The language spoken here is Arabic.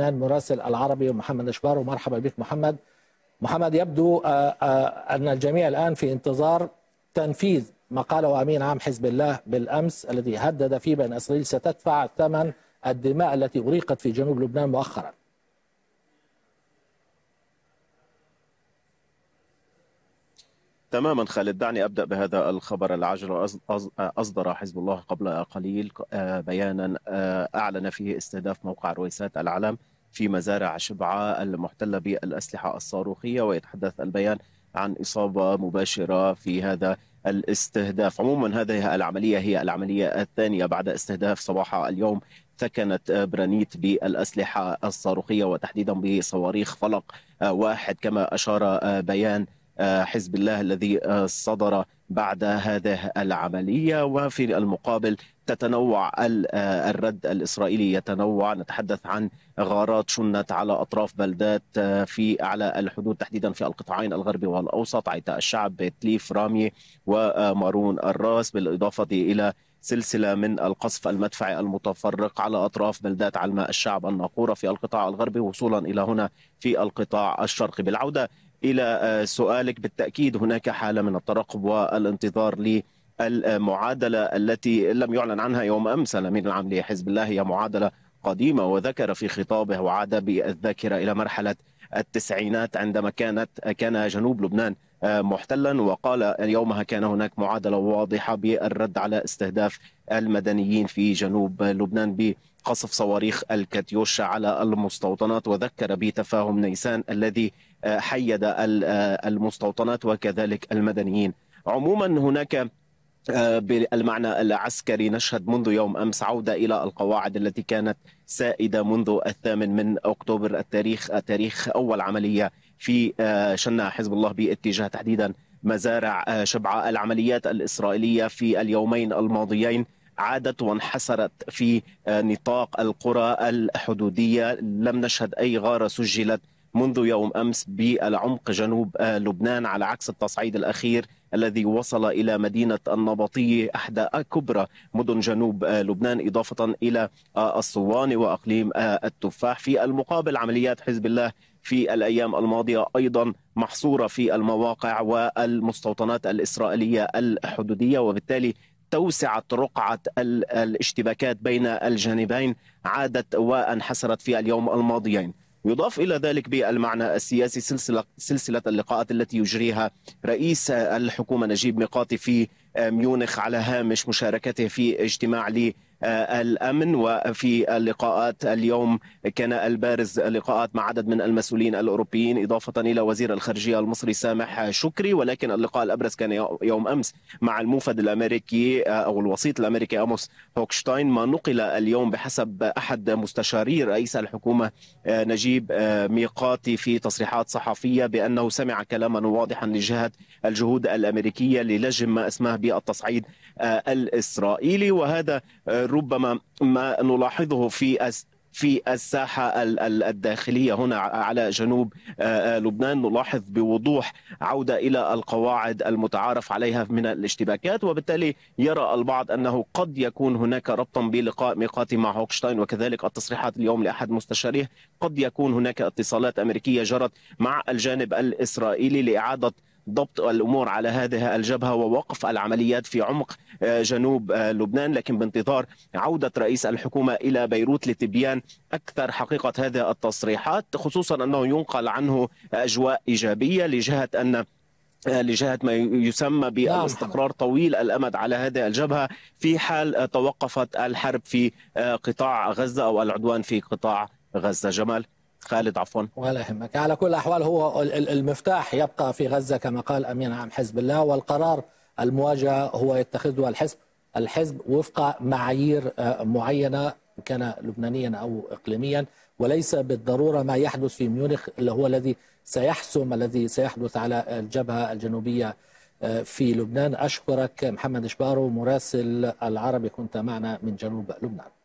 مراسل العربي محمد اشبار ومرحبا بك محمد محمد يبدو آه، آه، ان الجميع الان في انتظار تنفيذ ما قاله امين عام حزب الله بالامس الذي هدد فيه بان اسرائيل ستدفع ثمن الدماء التي اريقت في جنوب لبنان مؤخرا تماما خالد دعني ابدا بهذا الخبر العاجل اصدر حزب الله قبل قليل آه، بيانا آه، اعلن فيه استهداف موقع رويسات العلم في مزارع شبعه المحتله بالاسلحه الصاروخيه ويتحدث البيان عن اصابه مباشره في هذا الاستهداف عموما هذه العمليه هي العمليه الثانيه بعد استهداف صباح اليوم ثكنت برانيت بالاسلحه الصاروخيه وتحديدا بصواريخ فلق آه، واحد كما اشار بيان آه، حزب الله الذي آه، صدر بعد هذه العملية وفي المقابل تتنوع آه، الرد الإسرائيلي يتنوع نتحدث عن غارات شنت على أطراف بلدات في أعلى الحدود تحديدا في القطاعين الغربي والأوسط عيتاء الشعب بيتليف رامي ومارون الراس بالإضافة إلى سلسله من القصف المدفعي المتفرق على اطراف بلدات علماء الشعب الناقوره في القطاع الغربي وصولا الى هنا في القطاع الشرقي بالعوده الى آه، سؤالك بالتاكيد هناك حاله من الترقب والانتظار ل المعادله التي لم يعلن عنها يوم امس الامين العام لحزب الله هي معادله قديمه وذكر في خطابه وعاد بالذاكره الى مرحله التسعينات عندما كانت كان جنوب لبنان آه، محتلا وقال يومها كان هناك معادله واضحه بالرد على استهداف المدنيين في جنوب لبنان قصف صواريخ الكاتيوشا على المستوطنات وذكر بتفاهم نيسان الذي آه، حيد آه، المستوطنات وكذلك المدنيين عموما هناك آه، بالمعنى العسكري نشهد منذ يوم امس عوده الى القواعد التي كانت سائده منذ الثامن من اكتوبر التاريخ تاريخ اول عمليه في شنها حزب الله باتجاه تحديدا مزارع شبعه العمليات الاسرائيليه في اليومين الماضيين عادت وانحسرت في آه، نطاق القرى الحدودية لم نشهد أي غارة سجلت منذ يوم امس بالعمق جنوب آه، لبنان على عكس التصعيد الاخير الذي وصل الى مدينه النبطيه احدى كبرى مدن جنوب آه، لبنان اضافه الى الصوان واقليم التفاح في المقابل عمليات حزب الله في الايام الماضيه ايضا محصوره في المواقع والمستوطنات الاسرائيليه الحدوديه وبالتالي توسعت رقعة الاشتباكات بين الجانبين عادت وانحسرت في اليوم الماضيين يضاف إلى ذلك بالمعنى السياسي سلسلة, سلسلة اللقاءات التي يجريها رئيس الحكومة نجيب ميقاتي في ميونخ على هامش مشاركته في اجتماع الامن وفي اللقاءات اليوم كان البارز لقاءات مع عدد من المسؤولين الاوروبيين اضافه الى وزير الخارجيه المصري سامح شكري ولكن اللقاء الابرز كان يوم امس مع الموفد الامريكي آه، او الوسيط الامريكي اموس هوكشتاين ما نقل اليوم بحسب احد مستشاري رئيس الحكومه آه، نجيب آه، ميقاتي في تصريحات صحفيه بانه سمع كلاما واضحا لجهه الجهود الامريكيه للجم ما اسماه بالتصعيد الاسرائيلي وهذا ربما ما نلاحظه في أس في الساحة الداخلية هنا على جنوب لبنان نلاحظ بوضوح عودة إلى القواعد المتعارف عليها من الاشتباكات وبالتالي يرى البعض أنه قد يكون هناك ربطا بلقاء ميقاتي مع هوكشتاين وكذلك التصريحات اليوم لأحد مستشاريه قد يكون هناك اتصالات أمريكية جرت مع الجانب الإسرائيلي لإعادة ضبط الامور على هذه الجبهه ووقف العمليات في عمق آه، جنوب آه، لبنان لكن بانتظار عوده رئيس الحكومه الى بيروت لتبيان اكثر حقيقه هذه التصريحات خصوصا انه ينقل عنه اجواء ايجابيه لجهه ان آه، لجهة ما يسمى نعم. بالاستقرار طويل الأمد على هذه الجبهة في حال توقفت الحرب في قطاع غزة أو العدوان في قطاع غزة جمال خالد عفوا ولا يهمك على كل الأحوال هو المفتاح يبقى في غزة كما قال أمين عام حزب الله والقرار المواجهة هو يتخذه الحزب الحزب وفق معايير آه، معينة كان لبنانيا أو إقليميا وليس بالضرورة ما يحدث في ميونخ اللي هو الذي سيحسم الذي سيحدث على الجبهة الجنوبية آه، في لبنان أشكرك محمد شبارو مراسل العربي كنت معنا من جنوب لبنان